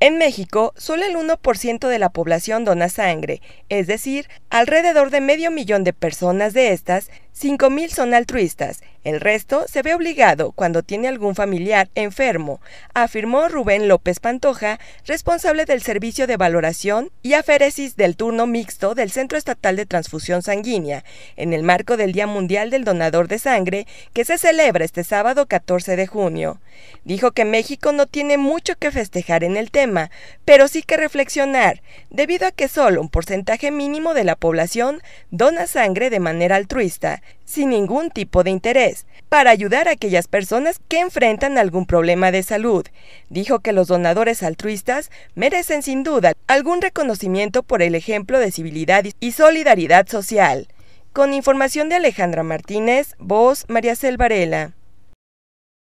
En México, solo el 1% de la población dona sangre, es decir, alrededor de medio millón de personas de estas 5.000 son altruistas, el resto se ve obligado cuando tiene algún familiar enfermo, afirmó Rubén López Pantoja, responsable del Servicio de Valoración y Aféresis del Turno Mixto del Centro Estatal de Transfusión Sanguínea, en el marco del Día Mundial del Donador de Sangre, que se celebra este sábado 14 de junio. Dijo que México no tiene mucho que festejar en el tema, pero sí que reflexionar, debido a que solo un porcentaje mínimo de la población dona sangre de manera altruista sin ningún tipo de interés, para ayudar a aquellas personas que enfrentan algún problema de salud. Dijo que los donadores altruistas merecen sin duda algún reconocimiento por el ejemplo de civilidad y solidaridad social. Con información de Alejandra Martínez, voz María Selvarela.